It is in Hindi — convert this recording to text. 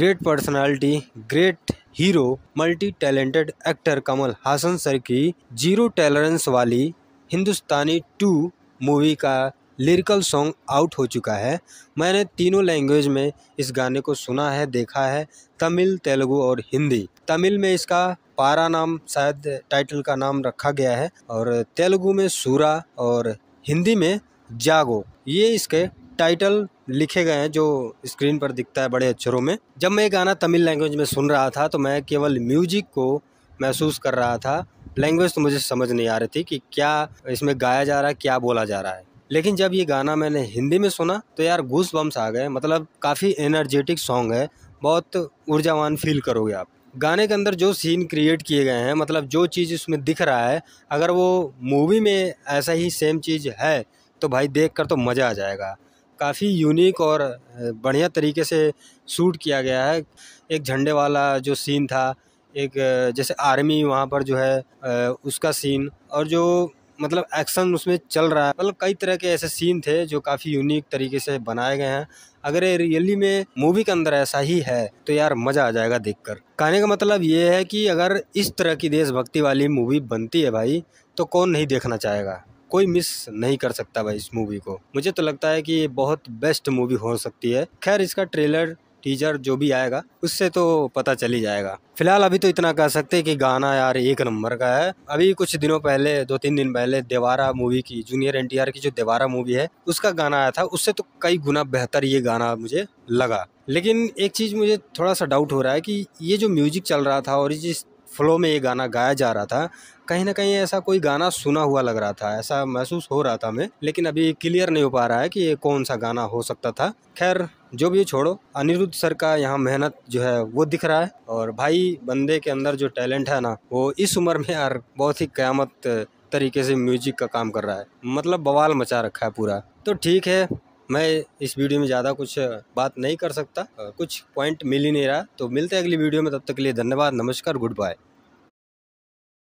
great personality great hero multi talented actor Kamal Haasan sir की जीरो टॉलरेंस वाली हिंदुस्तानी टू मूवी का लिरिकल सॉन्ग आउट हो चुका है मैंने तीनों लैंग्वेज में इस गाने को सुना है देखा है तमिल तेलुगु और हिंदी तमिल में इसका पारा नाम शायद टाइटल का नाम रखा गया है और तेलुगु में सूरा और हिंदी में जागो ये इसके टाइटल लिखे गए हैं जो स्क्रीन पर दिखता है बड़े अक्षरों में जब मैं ये गाना तमिल लैंग्वेज में सुन रहा था तो मैं केवल म्यूजिक को महसूस कर रहा था लैंग्वेज तो मुझे समझ नहीं आ रही थी कि क्या इसमें गाया जा रहा है क्या बोला जा रहा है लेकिन जब ये गाना मैंने हिंदी में सुना तो यार घूस बम्स आ गए मतलब काफ़ी एनर्जेटिक सॉन्ग है बहुत ऊर्जावान फील करोगे आप गाने के अंदर जो सीन क्रिएट किए गए हैं मतलब जो चीज़ इसमें दिख रहा है अगर वो मूवी में ऐसा ही सेम चीज़ है तो भाई देख कर तो मज़ा आ जाएगा काफ़ी यूनिक और बढ़िया तरीके से शूट किया गया है एक झंडे वाला जो सीन था एक जैसे आर्मी वहाँ पर जो है उसका सीन और जो मतलब एक्शन उसमें चल रहा है मतलब कई तरह के ऐसे सीन थे जो काफ़ी यूनिक तरीके से बनाए गए हैं अगर ये रियली में मूवी के अंदर ऐसा ही है तो यार मज़ा आ जाएगा देखकर कहने का मतलब ये है कि अगर इस तरह की देशभक्ति वाली मूवी बनती है भाई तो कौन नहीं देखना चाहेगा कोई मिस नहीं कर सकता भाई इस मूवी को मुझे तो लगता है कि ये बहुत बेस्ट मूवी हो सकती है खैर इसका ट्रेलर टीजर जो भी आएगा उससे तो पता चल ही जाएगा फिलहाल अभी तो इतना कह सकते हैं कि गाना यार एक नंबर का है अभी कुछ दिनों पहले दो तीन दिन पहले देवारा मूवी की जूनियर एनटीआर की जो देवारा मूवी है उसका गाना आया था उससे तो कई गुना बेहतर ये गाना मुझे लगा लेकिन एक चीज़ मुझे थोड़ा सा डाउट हो रहा है कि ये जो म्यूजिक चल रहा था और जिस फ्लो में ये गाना गाया जा रहा था कहीं ना कहीं ऐसा कोई गाना सुना हुआ लग रहा था ऐसा महसूस हो रहा था हमें लेकिन अभी क्लियर नहीं हो पा रहा है कि ये कौन सा गाना हो सकता था खैर जो भी छोड़ो अनिरुद्ध सर का यहाँ मेहनत जो है वो दिख रहा है और भाई बंदे के अंदर जो टैलेंट है ना वो इस उम्र में यार बहुत ही क्यामत तरीके से म्यूजिक का काम कर रहा है मतलब बवाल मचा रखा है पूरा तो ठीक है मैं इस वीडियो में ज़्यादा कुछ बात नहीं कर सकता कुछ पॉइंट मिल ही नहीं रहा तो मिलते हैं अगली वीडियो में तब तक के लिए धन्यवाद नमस्कार गुड बाय